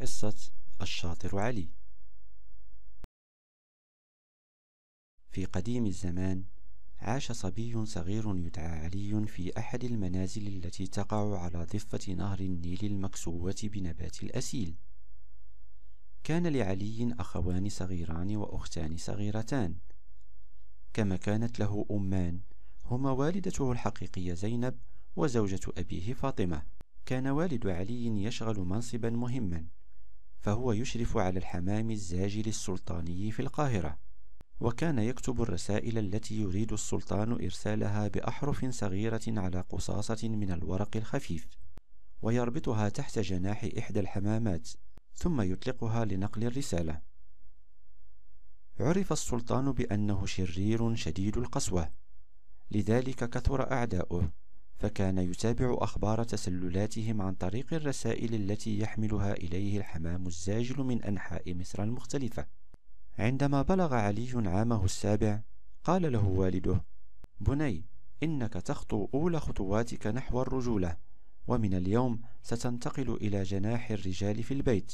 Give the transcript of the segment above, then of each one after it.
قصة الشاطر علي في قديم الزمان عاش صبي صغير يدعى علي في أحد المنازل التي تقع على ضفة نهر النيل المكسوة بنبات الأسيل كان لعلي أخوان صغيران وأختان صغيرتان كما كانت له أمان هما والدته الحقيقية زينب وزوجة أبيه فاطمة كان والد علي يشغل منصبا مهما فهو يشرف على الحمام الزاجل السلطاني في القاهرة وكان يكتب الرسائل التي يريد السلطان إرسالها بأحرف صغيرة على قصاصة من الورق الخفيف ويربطها تحت جناح إحدى الحمامات ثم يطلقها لنقل الرسالة عرف السلطان بأنه شرير شديد القسوة لذلك كثر أعداؤه فكان يتابع أخبار تسللاتهم عن طريق الرسائل التي يحملها إليه الحمام الزاجل من أنحاء مصر المختلفة عندما بلغ علي عامه السابع قال له والده بني إنك تخطو أولى خطواتك نحو الرجولة ومن اليوم ستنتقل إلى جناح الرجال في البيت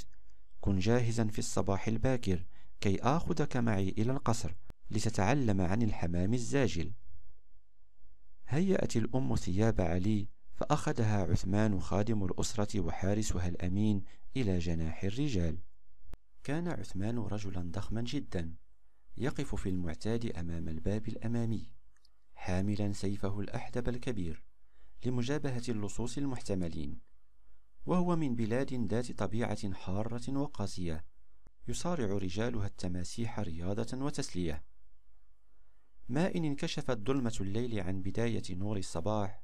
كن جاهزا في الصباح الباكر كي آخذك معي إلى القصر لتتعلم عن الحمام الزاجل هيأت الأم ثياب علي فأخذها عثمان خادم الأسرة وحارسها الأمين إلى جناح الرجال كان عثمان رجلا ضخما جدا يقف في المعتاد أمام الباب الأمامي حاملا سيفه الأحدب الكبير لمجابهة اللصوص المحتملين وهو من بلاد ذات طبيعة حارة وقاسية يصارع رجالها التماسيح رياضة وتسلية ما إن انكشفت ظلمة الليل عن بداية نور الصباح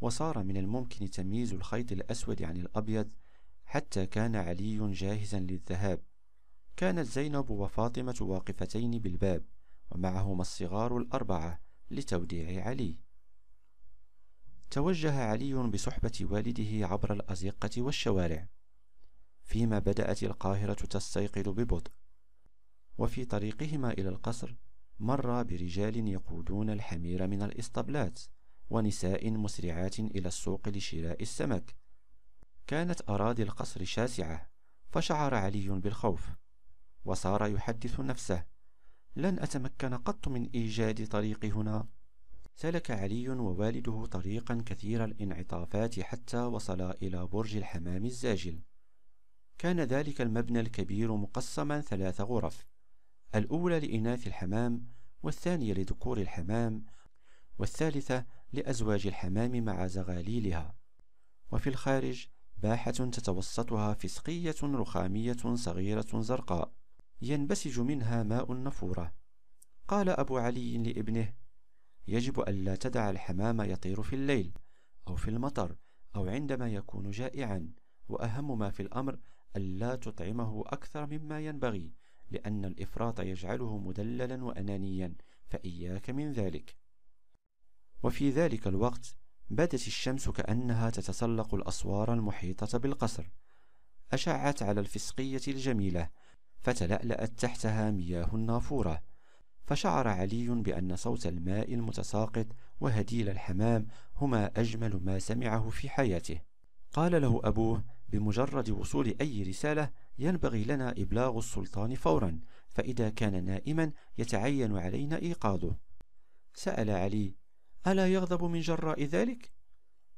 وصار من الممكن تمييز الخيط الأسود عن الأبيض حتى كان علي جاهزا للذهاب كانت زينب وفاطمة واقفتين بالباب ومعهما الصغار الأربعة لتوديع علي توجه علي بصحبة والده عبر الأزقة والشوارع فيما بدأت القاهرة تستيقظ ببطء وفي طريقهما إلى القصر مر برجال يقودون الحمير من الإسطبلات ونساء مسرعات إلى السوق لشراء السمك كانت أراضي القصر شاسعة فشعر علي بالخوف وصار يحدث نفسه لن أتمكن قط من إيجاد طريق هنا سلك علي ووالده طريقا كثير الانعطافات حتى وصلا إلى برج الحمام الزاجل كان ذلك المبنى الكبير مقسما ثلاث غرف الأولى لإناث الحمام والثانية لذكور الحمام والثالثة لأزواج الحمام مع زغاليلها وفي الخارج باحة تتوسطها فسقية رخامية صغيرة زرقاء ينبسج منها ماء النفورة قال أبو علي لابنه يجب ألا تدع الحمام يطير في الليل أو في المطر أو عندما يكون جائعا وأهم ما في الأمر ألا تطعمه أكثر مما ينبغي لأن الإفراط يجعله مدللا وأنانيا فإياك من ذلك وفي ذلك الوقت بدت الشمس كأنها تتسلق الأسوار المحيطة بالقصر أشعت على الفسقية الجميلة فتلألأت تحتها مياه النافورة فشعر علي بأن صوت الماء المتساقط وهديل الحمام هما أجمل ما سمعه في حياته قال له أبوه بمجرد وصول أي رسالة ينبغي لنا إبلاغ السلطان فورا فإذا كان نائما يتعين علينا إيقاظه سأل علي ألا يغضب من جراء ذلك؟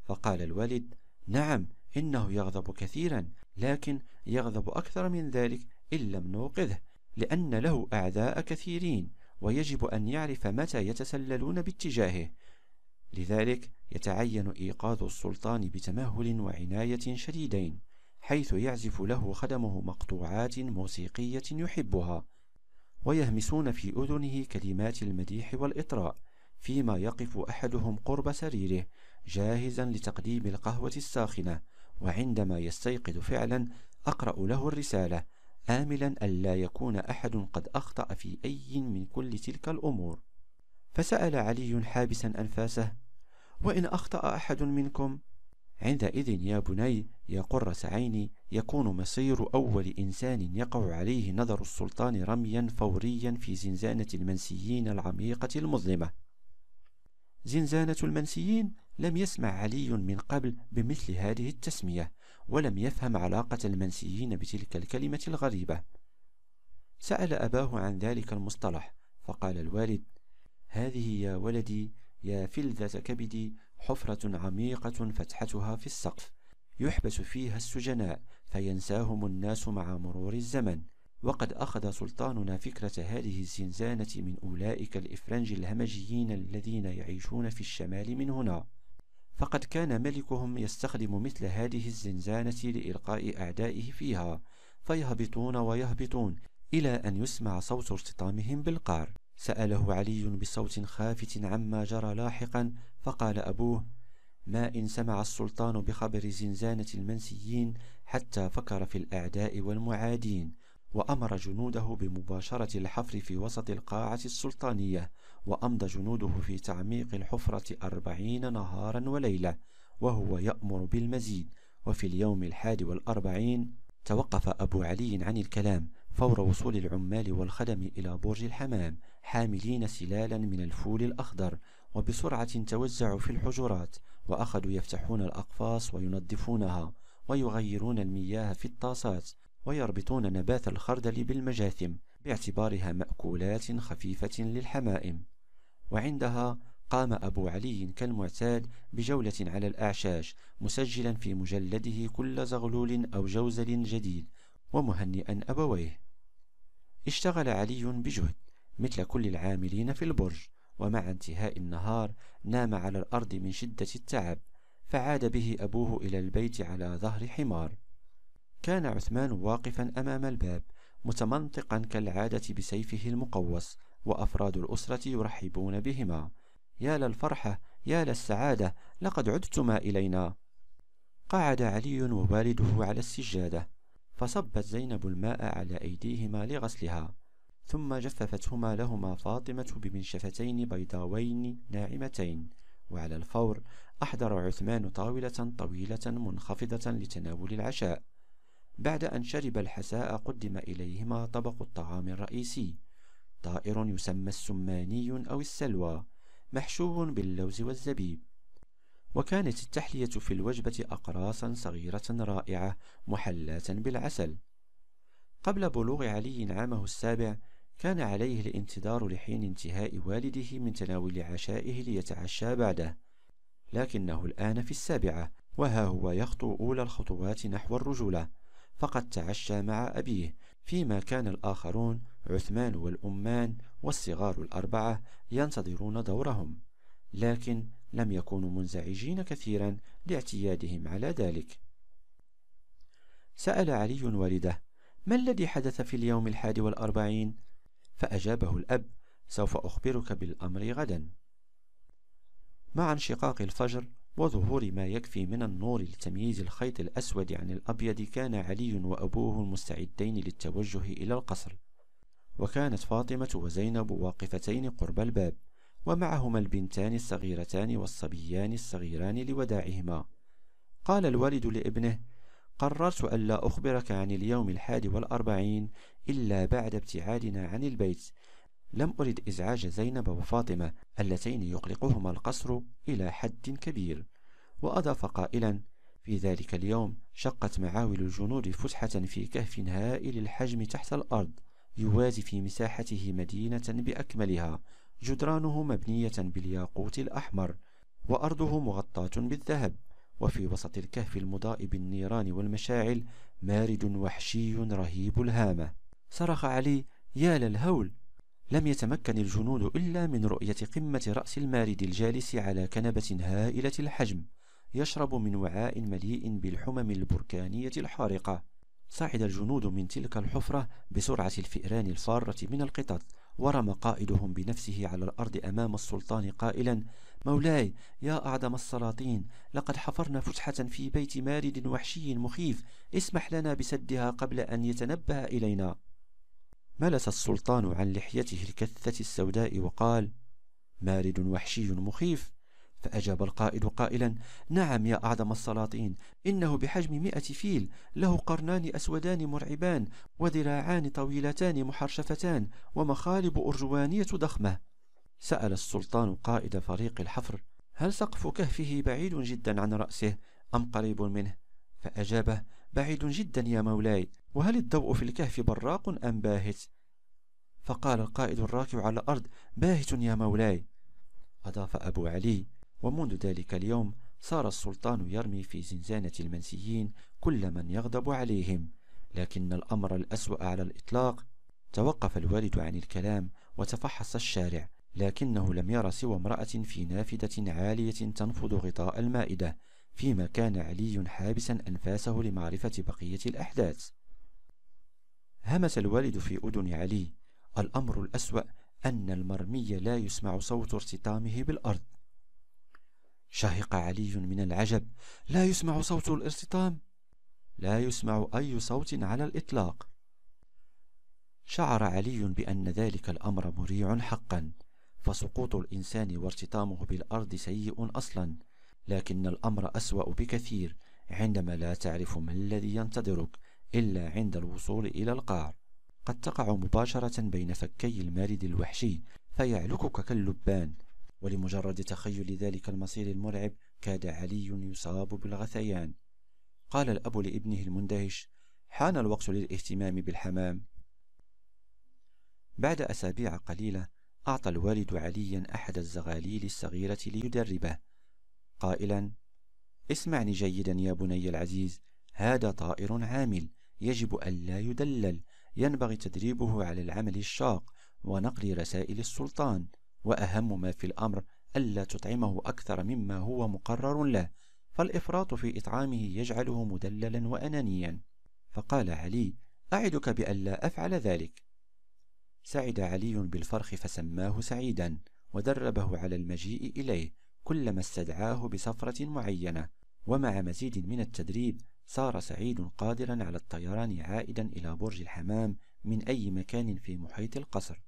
فقال الوالد نعم إنه يغضب كثيرا لكن يغضب أكثر من ذلك إن لم نوقظه لأن له أعداء كثيرين ويجب أن يعرف متى يتسللون باتجاهه لذلك يتعين إيقاظ السلطان بتمهل وعناية شديدين حيث يعزف له خدمه مقطوعات موسيقية يحبها ويهمسون في أذنه كلمات المديح والإطراء فيما يقف أحدهم قرب سريره جاهزا لتقديم القهوة الساخنة وعندما يستيقظ فعلا أقرأ له الرسالة آملا ألا يكون أحد قد أخطأ في أي من كل تلك الأمور فسأل علي حابسا أنفاسه وإن أخطأ أحد منكم عندئذ يا بني يا قرة عيني يكون مصير أول إنسان يقع عليه نظر السلطان رميا فوريا في زنزانة المنسيين العميقة المظلمة زنزانة المنسيين لم يسمع علي من قبل بمثل هذه التسمية ولم يفهم علاقة المنسيين بتلك الكلمة الغريبة سأل أباه عن ذلك المصطلح فقال الوالد هذه يا ولدي يا فلذة كبدي حفرة عميقة فتحتها في السقف يحبس فيها السجناء فينساهم الناس مع مرور الزمن وقد أخذ سلطاننا فكرة هذه الزنزانة من أولئك الإفرنج الهمجيين الذين يعيشون في الشمال من هنا فقد كان ملكهم يستخدم مثل هذه الزنزانة لإلقاء أعدائه فيها فيهبطون ويهبطون إلى أن يسمع صوت ارتطامهم بالقار سأله علي بصوت خافت عما جرى لاحقا فقال أبوه ما إن سمع السلطان بخبر زنزانة المنسيين حتى فكر في الأعداء والمعادين وأمر جنوده بمباشرة الحفر في وسط القاعة السلطانية وأمضى جنوده في تعميق الحفرة أربعين نهارا وليلة وهو يأمر بالمزيد وفي اليوم الحادي والأربعين توقف أبو علي عن الكلام فور وصول العمال والخدم إلى برج الحمام حاملين سلالا من الفول الأخضر وبسرعة توزعوا في الحجرات وأخذوا يفتحون الأقفاص وينظفونها ويغيرون المياه في الطاسات ويربطون نبات الخردل بالمجاثم باعتبارها مأكولات خفيفة للحمائم وعندها قام أبو علي كالمعتاد بجولة على الأعشاش مسجلا في مجلده كل زغلول أو جوزل جديد ومهنئا أبويه اشتغل علي بجهد مثل كل العاملين في البرج ومع انتهاء النهار نام على الأرض من شدة التعب فعاد به أبوه إلى البيت على ظهر حمار كان عثمان واقفا أمام الباب متمنطقا كالعادة بسيفه المقوس وأفراد الأسرة يرحبون بهما يا للفرحة يا للسعادة لقد عدتما إلينا قعد علي ووالده على السجادة فصبت زينب الماء على أيديهما لغسلها ثم جففتهما لهما فاطمة بمنشفتين بيضاوين ناعمتين وعلى الفور أحضر عثمان طاولة طويلة منخفضة لتناول العشاء بعد أن شرب الحساء قدم إليهما طبق الطعام الرئيسي طائر يسمى السماني أو السلوى محشو باللوز والزبيب وكانت التحلية في الوجبة أقراصا صغيرة رائعة محلاة بالعسل قبل بلوغ علي عامه السابع كان عليه الانتظار لحين انتهاء والده من تناول عشائه ليتعشى بعده لكنه الآن في السابعة وها هو يخطو أولى الخطوات نحو الرجولة فقد تعشى مع أبيه فيما كان الآخرون عثمان والأمان والصغار الأربعة ينتظرون دورهم لكن لم يكونوا منزعجين كثيرا لاعتيادهم على ذلك سأل علي والده ما الذي حدث في اليوم الحادي والأربعين؟ فأجابه الأب سوف أخبرك بالأمر غدا مع انشقاق الفجر وظهور ما يكفي من النور لتمييز الخيط الأسود عن الأبيض كان علي وأبوه مستعدين للتوجه إلى القصر وكانت فاطمة وزينب واقفتين قرب الباب ومعهما البنتان الصغيرتان والصبيان الصغيران لوداعهما قال الوالد لابنه قررت ألا أخبرك عن اليوم الحادي والأربعين إلا بعد ابتعادنا عن البيت لم أرد إزعاج زينب وفاطمة اللتين يقلقهما القصر إلى حد كبير وأضاف قائلا في ذلك اليوم شقت معاول الجنود فتحة في كهف هائل الحجم تحت الأرض يوازي في مساحته مدينة بأكملها جدرانه مبنية بالياقوت الأحمر وأرضه مغطاة بالذهب وفي وسط الكهف المضاء بالنيران والمشاعل مارد وحشي رهيب الهامة صرخ علي يا للهول لم يتمكن الجنود إلا من رؤية قمة رأس المارد الجالس على كنبة هائلة الحجم يشرب من وعاء مليء بالحمم البركانية الحارقة صعد الجنود من تلك الحفرة بسرعة الفئران الفارة من القطط ورمى قائدهم بنفسه على الأرض أمام السلطان قائلا مولاي يا أعظم السلاطين لقد حفرنا فتحة في بيت مارد وحشي مخيف اسمح لنا بسدها قبل أن يتنبه إلينا ملس السلطان عن لحيته الكثة السوداء وقال مارد وحشي مخيف فأجاب القائد قائلا نعم يا أعظم السلاطين إنه بحجم مئة فيل له قرنان أسودان مرعبان وذراعان طويلتان محرشفتان ومخالب أرجوانية ضخمة سأل السلطان قائد فريق الحفر هل سقف كهفه بعيد جدا عن رأسه أم قريب منه؟ فأجابه بعيد جدا يا مولاي وهل الضوء في الكهف براق أم باهت؟ فقال القائد الراكع على الأرض باهت يا مولاي أضاف أبو علي ومنذ ذلك اليوم صار السلطان يرمي في زنزانة المنسيين كل من يغضب عليهم لكن الأمر الأسوأ على الإطلاق توقف الوالد عن الكلام وتفحص الشارع لكنه لم ير سوى امرأة في نافذة عالية تنفض غطاء المائدة فيما كان علي حابسا أنفاسه لمعرفة بقية الأحداث همس الوالد في أذن علي الأمر الأسوأ أن المرمي لا يسمع صوت ارتطامه بالأرض شهق علي من العجب لا يسمع صوت الارتطام لا يسمع أي صوت على الإطلاق شعر علي بأن ذلك الأمر مريع حقا فسقوط الإنسان وارتطامه بالأرض سيء أصلا لكن الأمر أسوأ بكثير عندما لا تعرف ما الذي ينتظرك إلا عند الوصول إلى القاع قد تقع مباشرة بين فكي المارد الوحشي فيعلكك كاللبان ولمجرد تخيل ذلك المصير المرعب كاد علي يصاب بالغثيان قال الأب لابنه المندهش حان الوقت للاهتمام بالحمام بعد أسابيع قليلة أعطى الوالد عليا أحد الزغاليل الصغيرة ليدربه قائلا اسمعني جيدا يا بني العزيز هذا طائر عامل يجب ألا يدلل ينبغي تدريبه على العمل الشاق ونقل رسائل السلطان وأهم ما في الأمر ألا تطعمه أكثر مما هو مقرر له فالإفراط في إطعامه يجعله مدللا وأنانيا فقال علي أعدك بألا أفعل ذلك سعد علي بالفرخ فسماه سعيدا ودربه على المجيء إليه كلما استدعاه بسفرة معينة ومع مزيد من التدريب صار سعيد قادرا على الطيران عائدا إلى برج الحمام من أي مكان في محيط القصر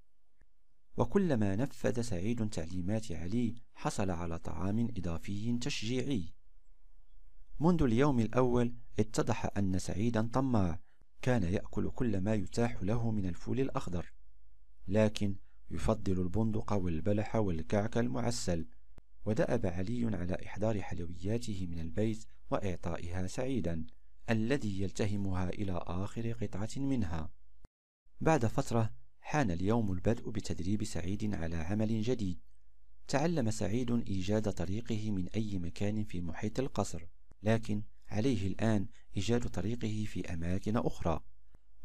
وكلما نفذ سعيد تعليمات علي حصل على طعام إضافي تشجيعي منذ اليوم الأول اتضح أن سعيدا طماع كان يأكل كل ما يتاح له من الفول الأخضر لكن يفضل البندق والبلح والكعك المعسل ودأب علي على إحضار حلوياته من البيت وإعطائها سعيدا الذي يلتهمها إلى آخر قطعة منها بعد فترة حان اليوم البدء بتدريب سعيد على عمل جديد تعلم سعيد إيجاد طريقه من أي مكان في محيط القصر لكن عليه الآن إيجاد طريقه في أماكن أخرى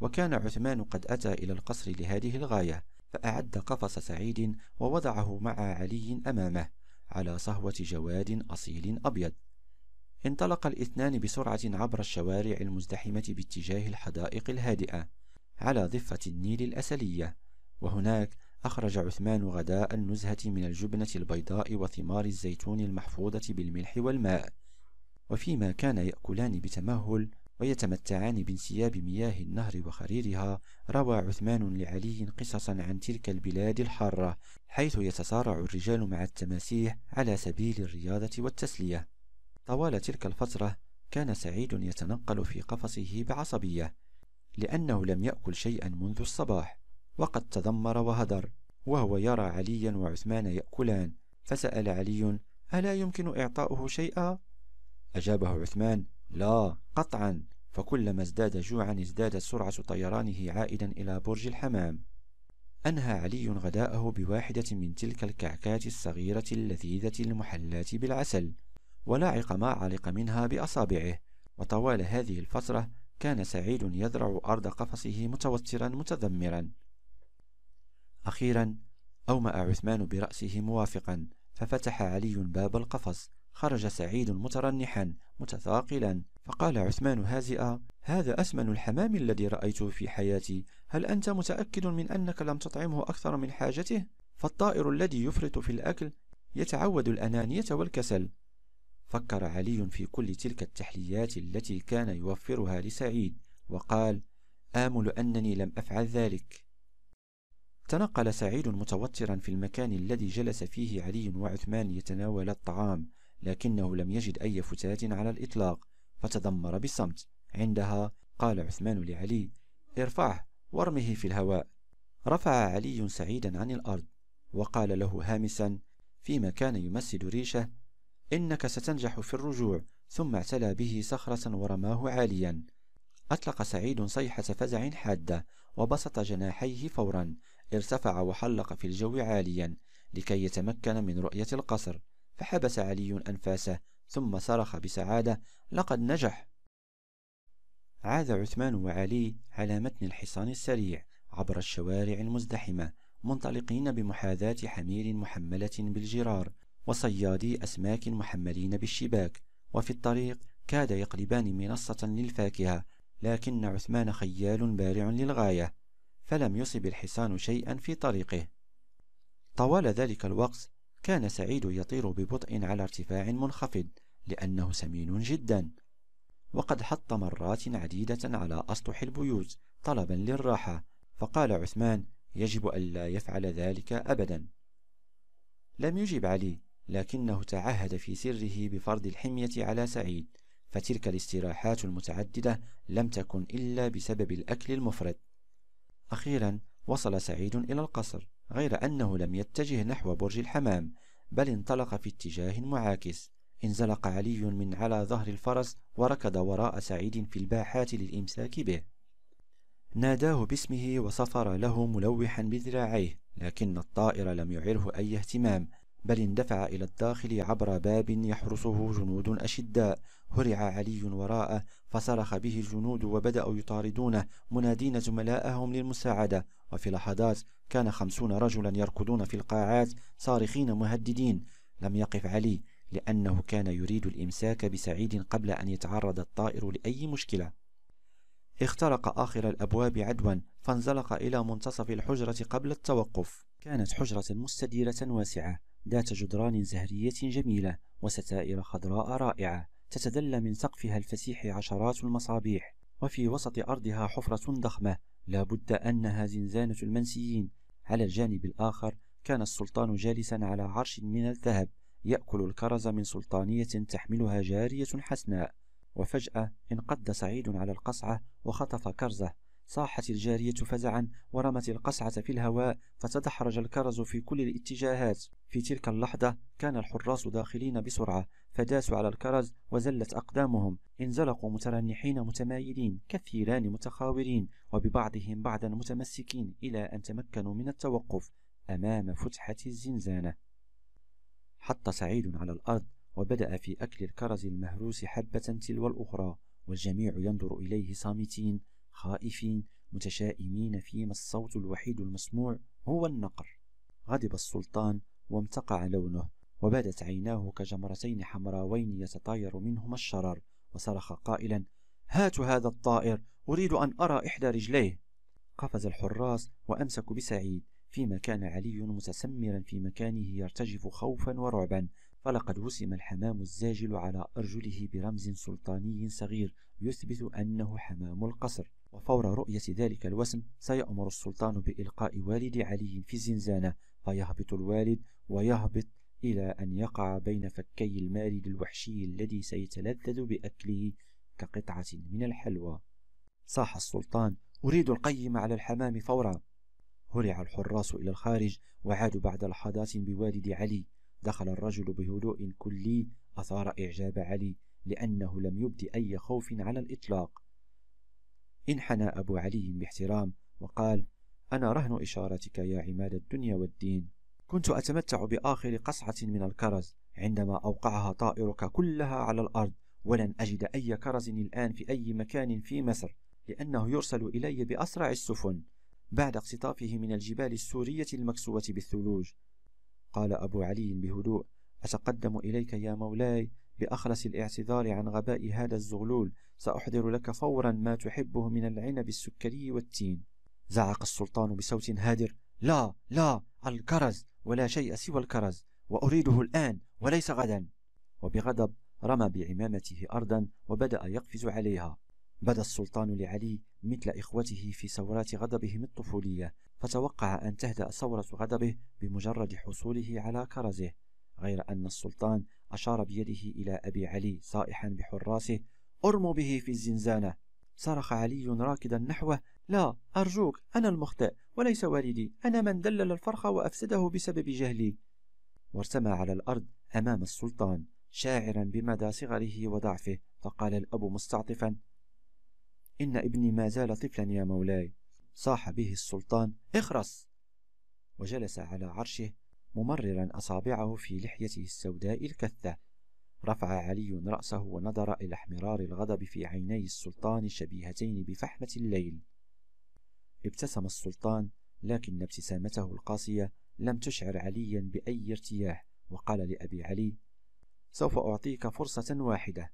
وكان عثمان قد أتى إلى القصر لهذه الغاية فأعد قفص سعيد ووضعه مع علي أمامه على صهوة جواد أصيل أبيض انطلق الاثنان بسرعة عبر الشوارع المزدحمة باتجاه الحدائق الهادئة على ضفة النيل الأسلية وهناك أخرج عثمان غداء النزهة من الجبنة البيضاء وثمار الزيتون المحفوظة بالملح والماء وفيما كان يأكلان بتمهل ويتمتعان بانسياب مياه النهر وخريرها روى عثمان لعلي قصصا عن تلك البلاد الحارة حيث يتصارع الرجال مع التماسيح على سبيل الرياضة والتسلية طوال تلك الفترة كان سعيد يتنقل في قفصه بعصبية لأنه لم يأكل شيئا منذ الصباح وقد تذمر وهدر وهو يرى عليا وعثمان يأكلان فسأل علي ألا يمكن إعطاؤه شيئا؟ أجابه عثمان لا قطعا فكلما ازداد جوعا ازدادت سرعة طيرانه عائدا إلى برج الحمام أنهى علي غداءه بواحدة من تلك الكعكات الصغيرة اللذيذة المحلاة بالعسل ولعق ما علق منها بأصابعه وطوال هذه الفترة كان سعيد يذرع أرض قفصه متوترا متذمرا أخيرا أومأ عثمان برأسه موافقا ففتح علي باب القفص خرج سعيد مترنحا متثاقلا فقال عثمان هازئا هذا أسمن الحمام الذي رأيته في حياتي هل أنت متأكد من أنك لم تطعمه أكثر من حاجته؟ فالطائر الذي يفرط في الأكل يتعود الأنانية والكسل فكر علي في كل تلك التحليات التي كان يوفرها لسعيد وقال آمل أنني لم أفعل ذلك تنقل سعيد متوترا في المكان الذي جلس فيه علي وعثمان يتناول الطعام لكنه لم يجد أي فتاة على الإطلاق فتذمر بصمت عندها قال عثمان لعلي ارفعه وارمه في الهواء رفع علي سعيدا عن الأرض وقال له هامسا فيما كان يمسد ريشه إنك ستنجح في الرجوع ثم اعتلى به صخرة ورماه عاليا أطلق سعيد صيحة فزع حادة وبسط جناحيه فورا ارتفع وحلق في الجو عاليا لكي يتمكن من رؤية القصر فحبس علي أنفاسه ثم صرخ بسعادة لقد نجح عاد عثمان وعلي على متن الحصان السريع عبر الشوارع المزدحمة منطلقين بمحاذاة حمير محملة بالجرار وصيادي أسماك محملين بالشباك وفي الطريق كاد يقلبان منصة للفاكهة لكن عثمان خيال بارع للغاية فلم يصب الحصان شيئا في طريقه طوال ذلك الوقت كان سعيد يطير ببطء على ارتفاع منخفض لأنه سمين جدا وقد حط مرات عديدة على أسطح البيوت طلبا للراحة فقال عثمان يجب ألا يفعل ذلك أبدا لم يجب علي لكنه تعهد في سره بفرض الحمية على سعيد فتلك الاستراحات المتعددة لم تكن إلا بسبب الأكل المفرط أخيرا وصل سعيد إلى القصر غير أنه لم يتجه نحو برج الحمام بل انطلق في اتجاه معاكس انزلق علي من على ظهر الفرس وركض وراء سعيد في الباحات للإمساك به ناداه باسمه وصفر له ملوحا بذراعيه لكن الطائر لم يعره أي اهتمام بل اندفع إلى الداخل عبر باب يحرسه جنود أشداء هرع علي وراءه فصرخ به الجنود وبدأوا يطاردونه منادين زملاءهم للمساعدة وفي لحظات كان خمسون رجلا يركضون في القاعات صارخين مهددين لم يقف علي لأنه كان يريد الإمساك بسعيد قبل أن يتعرض الطائر لأي مشكلة اخترق آخر الأبواب عدوا فانزلق إلى منتصف الحجرة قبل التوقف كانت حجرة مستديرة واسعة ذات جدران زهرية جميلة وستائر خضراء رائعة تتدلى من سقفها الفسيح عشرات المصابيح وفي وسط أرضها حفرة ضخمة لا بد أنها زنزانة المنسيين على الجانب الآخر كان السلطان جالسا على عرش من الذهب يأكل الكرز من سلطانية تحملها جارية حسناء وفجأة انقض سعيد على القصعة وخطف كرزه صاحت الجارية فزعا ورمت القصعة في الهواء فتدحرج الكرز في كل الاتجاهات في تلك اللحظة كان الحراس داخلين بسرعة فداسوا على الكرز وزلت أقدامهم انزلقوا مترنحين متمايلين كثيران متخاورين وببعضهم بعضا متمسكين إلى أن تمكنوا من التوقف أمام فتحة الزنزانة حط سعيد على الأرض وبدأ في أكل الكرز المهروس حبة تلو الأخرى والجميع ينظر إليه صامتين خائفين متشائمين فيما الصوت الوحيد المسموع هو النقر غضب السلطان وامتقع لونه وبادت عيناه كجمرتين حمراوين يتطاير منهما الشرر وصرخ قائلا هاتوا هذا الطائر أريد أن أرى إحدى رجليه قفز الحراس وأمسكوا بسعيد فيما كان علي متسمرا في مكانه يرتجف خوفا ورعبا فلقد وسم الحمام الزاجل على أرجله برمز سلطاني صغير يثبت أنه حمام القصر وفور رؤية ذلك الوسم سيأمر السلطان بإلقاء والد علي في الزنزانة فيهبط الوالد ويهبط إلى أن يقع بين فكي المال للوحشي الذي سيتلذذ بأكله كقطعة من الحلوى صاح السلطان أريد القيم على الحمام فورا هرع الحراس إلى الخارج وعادوا بعد لحظات بوالد علي دخل الرجل بهدوء كلي أثار إعجاب علي لأنه لم يبدي أي خوف على الإطلاق انحنى أبو علي باحترام وقال أنا رهن إشارتك يا عماد الدنيا والدين كنت أتمتع بآخر قصعة من الكرز عندما أوقعها طائرك كلها على الأرض ولن أجد أي كرز الآن في أي مكان في مصر لأنه يرسل إلي بأسرع السفن بعد اقتطافه من الجبال السورية المكسوة بالثلوج قال أبو علي بهدوء أتقدم إليك يا مولاي بأخلص الاعتذار عن غباء هذا الزغلول سأحضر لك فورا ما تحبه من العنب السكري والتين زعق السلطان بصوت هادر لا لا الكرز ولا شيء سوى الكرز وأريده الآن وليس غدا وبغضب رمى بعمامته أرضا وبدأ يقفز عليها بدا السلطان لعلي مثل إخوته في ثورات غضبهم الطفولية فتوقع أن تهدأ ثورة غضبه بمجرد حصوله على كرزه غير أن السلطان أشار بيده إلى أبي علي صائحا بحراسه ارموا به في الزنزانة صرخ علي راكدا نحوه لا أرجوك أنا المخطئ وليس والدي أنا من دلل الفرخ وأفسده بسبب جهلي وارتمى على الأرض أمام السلطان شاعرا بمدى صغره وضعفه فقال الأب مستعطفا إن ابني ما زال طفلا يا مولاي صاح به السلطان اخرس وجلس على عرشه ممررا أصابعه في لحيته السوداء الكثة رفع علي رأسه ونظر إلى احمرار الغضب في عيني السلطان شبيهتين بفحمة الليل ابتسم السلطان لكن ابتسامته القاسية لم تشعر عليا بأي ارتياح وقال لأبي علي سوف أعطيك فرصة واحدة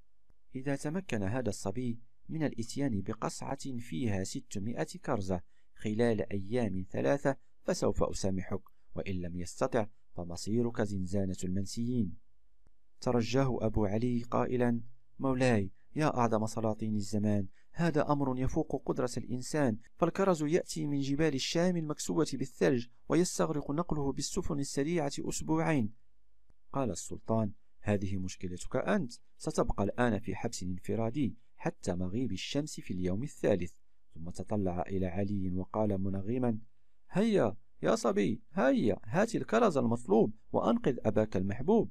إذا تمكن هذا الصبي من الإتيان بقصعة فيها ستمائة كرزة خلال أيام ثلاثة فسوف أسامحك وإن لم يستطع فمصيرك زنزانة المنسيين ترجاه أبو علي قائلا مولاي يا أعظم سلاطين الزمان هذا أمر يفوق قدرة الإنسان فالكرز يأتي من جبال الشام المكسوة بالثلج ويستغرق نقله بالسفن السريعة أسبوعين قال السلطان هذه مشكلتك أنت ستبقى الآن في حبس انفرادي حتى مغيب الشمس في اليوم الثالث ثم تطلع إلى علي وقال منغما هيا يا صبي هيا هات الكرز المطلوب وأنقذ أباك المحبوب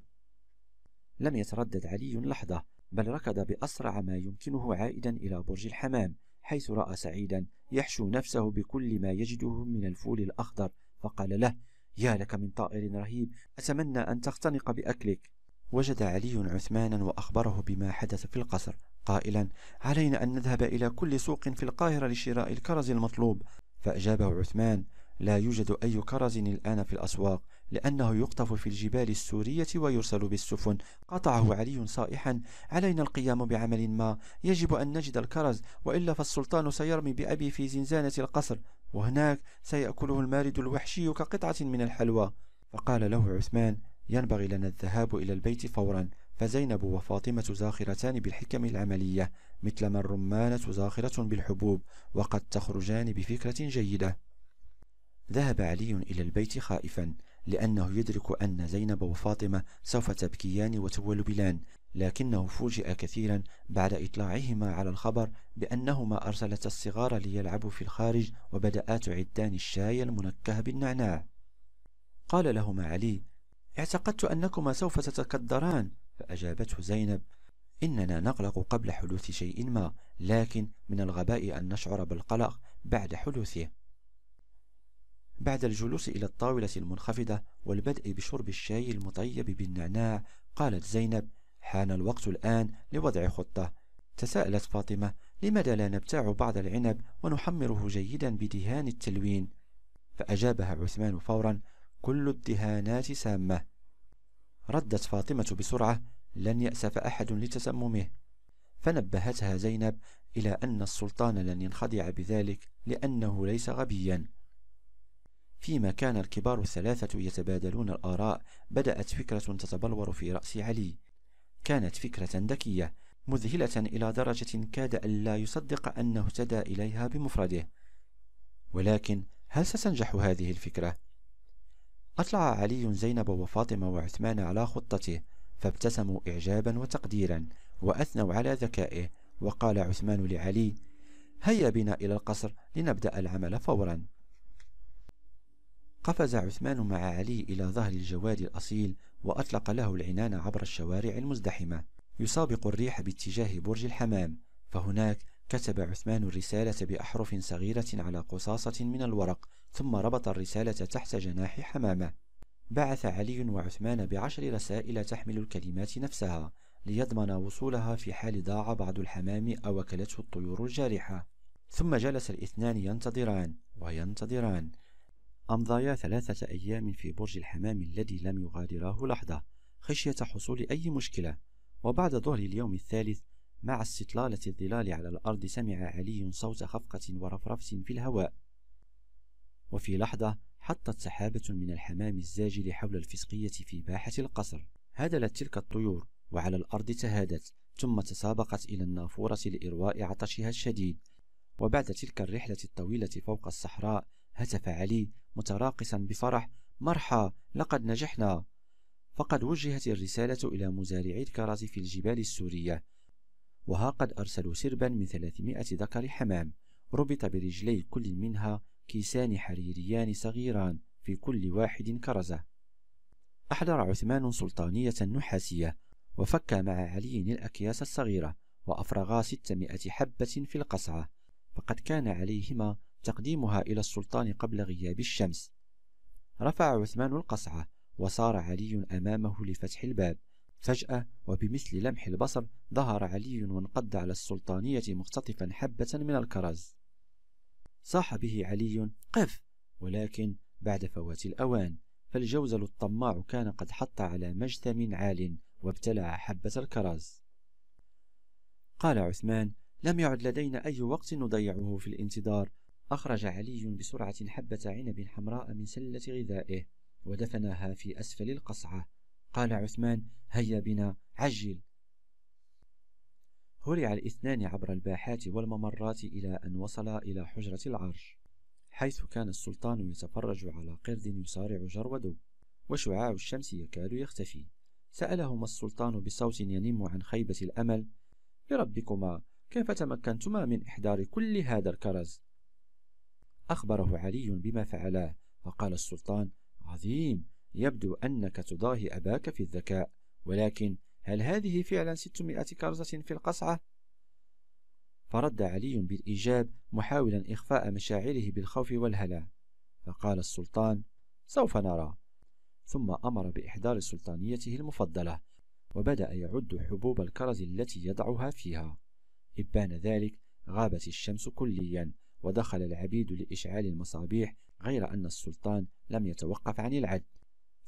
لم يتردد علي لحظة بل ركض بأسرع ما يمكنه عائدا إلى برج الحمام حيث رأى سعيدا يحشو نفسه بكل ما يجده من الفول الأخضر فقال له يا لك من طائر رهيب أتمنى أن تختنق بأكلك وجد علي عثمانا وأخبره بما حدث في القصر قائلا علينا أن نذهب إلى كل سوق في القاهرة لشراء الكرز المطلوب فأجابه عثمان لا يوجد أي كرز الآن في الأسواق لأنه يقطف في الجبال السورية ويرسل بالسفن قطعه علي صائحا علينا القيام بعمل ما يجب أن نجد الكرز وإلا فالسلطان سيرمي بأبي في زنزانة القصر وهناك سيأكله المارد الوحشي كقطعة من الحلوى فقال له عثمان ينبغي لنا الذهاب إلى البيت فورا فزينب وفاطمة زاخرتان بالحكم العملية مثلما الرمانة زاخرة بالحبوب وقد تخرجان بفكرة جيدة ذهب علي إلى البيت خائفا لأنه يدرك أن زينب وفاطمة سوف تبكيان وتولبلان لكنه فوجئ كثيرا بعد إطلاعهما على الخبر بأنهما أرسلت الصغار ليلعبوا في الخارج وبدأ تعدان الشاي المنكه بالنعناع قال لهما علي اعتقدت أنكما سوف تتكدران فأجابته زينب إننا نقلق قبل حدوث شيء ما لكن من الغباء أن نشعر بالقلق بعد حدوثه بعد الجلوس إلى الطاولة المنخفضة والبدء بشرب الشاي المطيب بالنعناع قالت زينب حان الوقت الآن لوضع خطة تساءلت فاطمة لماذا لا نبتاع بعض العنب ونحمره جيدا بدهان التلوين فأجابها عثمان فورا كل الدهانات سامة ردت فاطمة بسرعة لن يأسف أحد لتسممه فنبهتها زينب إلى أن السلطان لن ينخدع بذلك لأنه ليس غبيا فيما كان الكبار الثلاثة يتبادلون الآراء بدأت فكرة تتبلور في رأس علي كانت فكرة ذكية مذهلة إلى درجة كاد أن لا يصدق أنه اهتدى إليها بمفرده ولكن هل ستنجح هذه الفكرة؟ أطلع علي زينب وفاطمة وعثمان على خطته فابتسموا إعجابا وتقديرا وأثنوا على ذكائه وقال عثمان لعلي هيا بنا إلى القصر لنبدأ العمل فورا قفز عثمان مع علي إلى ظهر الجواد الأصيل وأطلق له العنان عبر الشوارع المزدحمة يسابق الريح باتجاه برج الحمام فهناك كتب عثمان الرسالة بأحرف صغيرة على قصاصة من الورق ثم ربط الرسالة تحت جناح حمامة بعث علي وعثمان بعشر رسائل تحمل الكلمات نفسها ليضمن وصولها في حال ضاع بعض الحمام أو أكلته الطيور الجارحة ثم جلس الاثنان ينتظران وينتظران أمضيا ثلاثة أيام في برج الحمام الذي لم يغادراه لحظة خشية حصول أي مشكلة وبعد ظهر اليوم الثالث مع استطلالة الظلال على الأرض سمع علي صوت خفقة ورفرفة في الهواء وفي لحظة حطت سحابة من الحمام الزاجل حول الفسقية في باحة القصر هدلت تلك الطيور وعلى الأرض تهادت ثم تسابقت إلى النافورة لإرواء عطشها الشديد وبعد تلك الرحلة الطويلة فوق الصحراء هتف علي متراقصا بفرح مرحى لقد نجحنا فقد وجهت الرسالة إلى مزارعي الكرز في الجبال السورية وها قد أرسلوا سربا من 300 ذكر حمام ربط برجلي كل منها كيسان حريريان صغيران في كل واحد كرزة أحضر عثمان سلطانية نحاسية وفك مع علي الأكياس الصغيرة وأفرغا 600 حبة في القصعة فقد كان عليهما تقديمها إلى السلطان قبل غياب الشمس رفع عثمان القصعة وصار علي أمامه لفتح الباب فجأة وبمثل لمح البصر ظهر علي وانقض على السلطانية مختطفا حبة من الكرز صاح به علي قف ولكن بعد فوات الأوان فالجوزل الطماع كان قد حط على مجثم عال وابتلع حبة الكرز قال عثمان لم يعد لدينا أي وقت نضيعه في الانتظار أخرج علي بسرعة حبة عنب حمراء من سلة غذائه ودفنها في أسفل القصعة قال عثمان هيا بنا عجل هرع الاثنان عبر الباحات والممرات إلى أن وصلا إلى حجرة العرش حيث كان السلطان يتفرج على قرد يصارع جروده وشعاع الشمس يكاد يختفي سألهما السلطان بصوت ينم عن خيبة الأمل بربكما كيف تمكنتما من إحضار كل هذا الكرز أخبره علي بما فعله فقال السلطان عظيم يبدو أنك تضاهي أباك في الذكاء ولكن هل هذه فعلا ستمائة كرزة في القصعة؟ فرد علي بالإيجاب محاولا إخفاء مشاعره بالخوف والهلع فقال السلطان سوف نرى ثم أمر بإحضار سلطانيته المفضلة وبدأ يعد حبوب الكرز التي يضعها فيها إبان ذلك غابت الشمس كليا ودخل العبيد لإشعال المصابيح غير أن السلطان لم يتوقف عن العد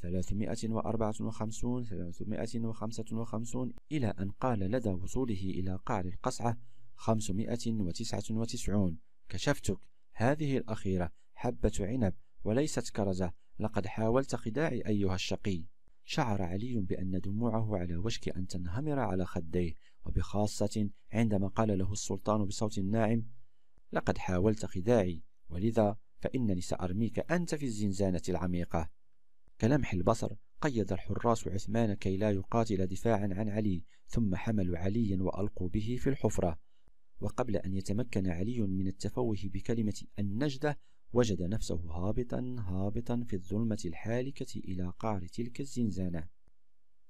354 355 إلى أن قال لدى وصوله إلى قعر القصعة 599 كشفتك هذه الأخيرة حبة عنب وليست كرزة لقد حاولت خداعي أيها الشقي شعر علي بأن دموعه على وشك أن تنهمر على خديه وبخاصة عندما قال له السلطان بصوت ناعم لقد حاولت خداعي ولذا فإنني سأرميك أنت في الزنزانة العميقة كلمح البصر قيد الحراس عثمان كي لا يقاتل دفاعا عن علي ثم حملوا عليا وألقوا به في الحفرة وقبل أن يتمكن علي من التفوه بكلمة النجدة وجد نفسه هابطا هابطا في الظلمة الحالكة إلى قعر تلك الزنزانة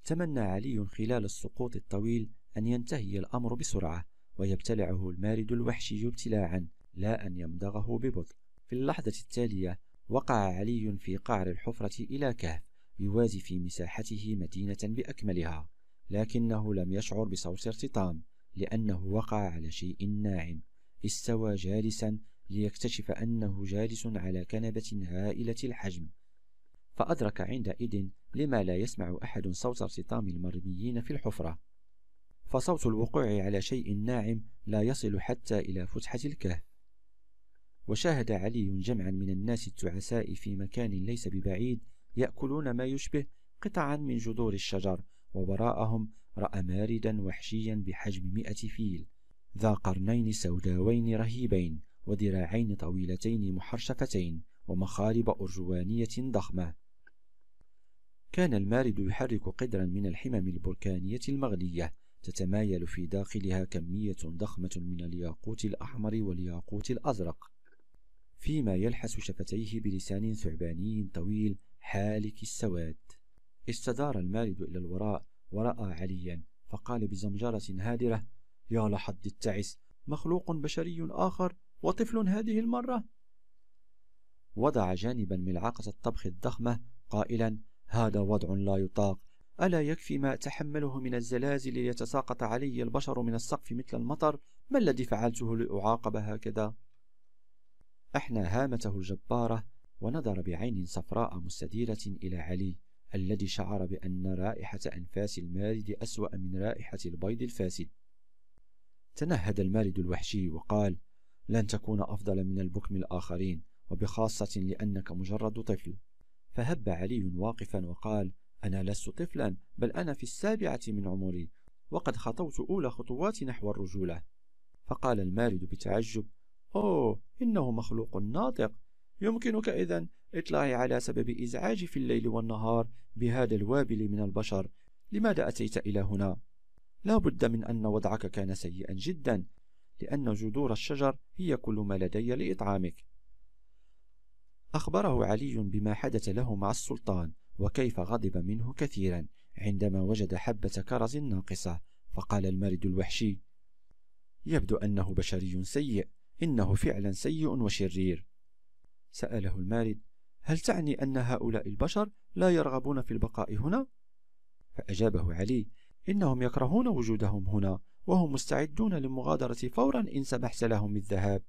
تمنى علي خلال السقوط الطويل أن ينتهي الأمر بسرعة ويبتلعه المارد الوحشي ابتلاعا لا أن يمضغه ببطء في اللحظة التالية وقع علي في قعر الحفرة إلى كهف يوازي في مساحته مدينة بأكملها لكنه لم يشعر بصوت ارتطام لأنه وقع على شيء ناعم استوى جالسا ليكتشف أنه جالس على كنبة هائلة الحجم فأدرك عندئذ لما لا يسمع أحد صوت ارتطام المرميين في الحفرة فصوت الوقوع على شيء ناعم لا يصل حتى إلى فتحة الكهف وشاهد علي جمعا من الناس التعساء في مكان ليس ببعيد يأكلون ما يشبه قطعا من جذور الشجر ووراءهم رأى ماردا وحشيا بحجم مئة فيل ذا قرنين سوداوين رهيبين وذراعين طويلتين محرشفتين ومخالب أرجوانية ضخمة كان المارد يحرك قدرا من الحمم البركانية المغلية تتمايل في داخلها كمية ضخمة من الياقوت الأحمر والياقوت الأزرق فيما يلحس شفتيه بلسان ثعباني طويل حالك السواد استدار المارد إلى الوراء ورأى عليا فقال بزمجرة هادرة يا لحد التعس مخلوق بشري آخر وطفل هذه المرة وضع جانبا ملعقة الطبخ الضخمة قائلا هذا وضع لا يطاق ألا يكفي ما أتحمله من الزلازل ليتساقط علي البشر من السقف مثل المطر؟ ما الذي فعلته لأعاقب هكذا؟ أحنى هامته الجبارة ونظر بعين صفراء مستديرة إلى علي الذي شعر بأن رائحة أنفاس المارد أسوأ من رائحة البيض الفاسد تنهد المارد الوحشي وقال لن تكون أفضل من البكم الآخرين وبخاصة لأنك مجرد طفل فهب علي واقفا وقال أنا لست طفلا بل أنا في السابعة من عمري وقد خطوت أولى خطواتي نحو الرجولة فقال المارد بتعجب أوه إنه مخلوق ناطق يمكنك إذا إطلاعي على سبب إزعاجي في الليل والنهار بهذا الوابل من البشر لماذا أتيت إلى هنا؟ لا بد من أن وضعك كان سيئا جدا لأن جذور الشجر هي كل ما لدي لإطعامك أخبره علي بما حدث له مع السلطان وكيف غضب منه كثيرا عندما وجد حبة كرز ناقصة فقال المارد الوحشي يبدو أنه بشري سيء إنه فعلا سيء وشرير سأله المارد هل تعني أن هؤلاء البشر لا يرغبون في البقاء هنا؟ فأجابه علي إنهم يكرهون وجودهم هنا وهم مستعدون للمغادرة فورا إن سمحت لهم الذهاب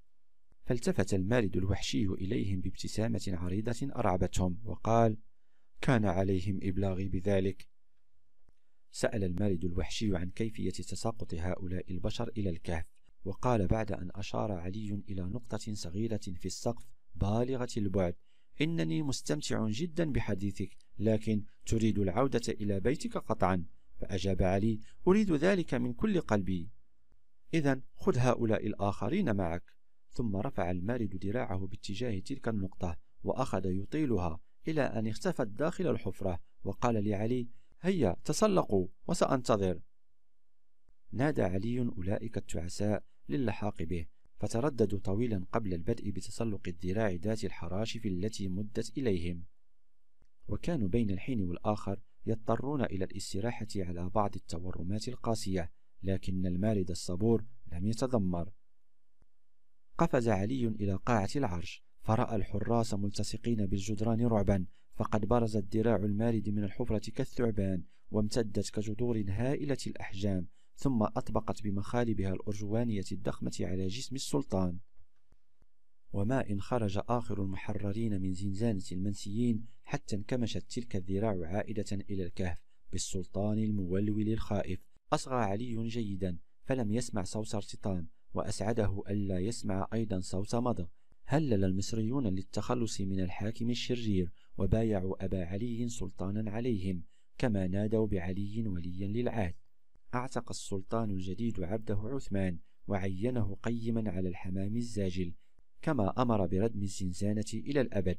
فالتفت المارد الوحشي إليهم بابتسامة عريضة أرعبتهم وقال كان عليهم إبلاغي بذلك سأل المارد الوحشي عن كيفية تساقط هؤلاء البشر إلى الكهف وقال بعد أن أشار علي إلى نقطة صغيرة في السقف بالغة البعد إنني مستمتع جدا بحديثك لكن تريد العودة إلى بيتك قطعا فأجاب علي أريد ذلك من كل قلبي إذا خذ هؤلاء الآخرين معك ثم رفع المارد ذراعه باتجاه تلك النقطة وأخذ يطيلها إلى أن اختفت داخل الحفرة وقال لعلي هيا تسلقوا وسأنتظر نادى علي أولئك التعساء للحاق به فترددوا طويلا قبل البدء بتسلق الذراع ذات الحراشف التي مدت إليهم وكانوا بين الحين والآخر يضطرون إلى الاستراحة على بعض التورمات القاسية لكن المارد الصبور لم يتذمر قفز علي إلى قاعة العرش فرأى الحراس ملتصقين بالجدران رعبا فقد برزت ذراع المارد من الحفرة كالثعبان وامتدت كجذور هائلة الأحجام ثم أطبقت بمخالبها الأرجوانية الضخمة على جسم السلطان وما إن خرج آخر المحررين من زنزانة المنسيين حتى انكمشت تلك الذراع عائدة إلى الكهف بالسلطان المولول الخائف أصغى علي جيدا فلم يسمع صوت ارتطام وأسعده ألا يسمع أيضا صوت مضغ هلل المصريون للتخلص من الحاكم الشرير وبايعوا أبا علي سلطانا عليهم كما نادوا بعلي وليا للعهد أعتق السلطان الجديد عبده عثمان وعينه قيما على الحمام الزاجل كما أمر بردم الزنزانة إلى الأبد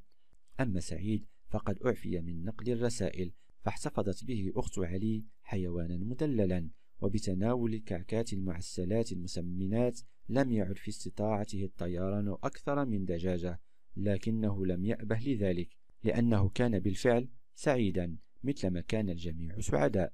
أما سعيد فقد أعفي من نقل الرسائل فاحتفظت به أخت علي حيوانا مدللا وبتناول الكعكات المعسلات المسمنات لم يعد في استطاعته الطيران أكثر من دجاجة لكنه لم يأبه لذلك لأنه كان بالفعل سعيدا مثلما كان الجميع سعداء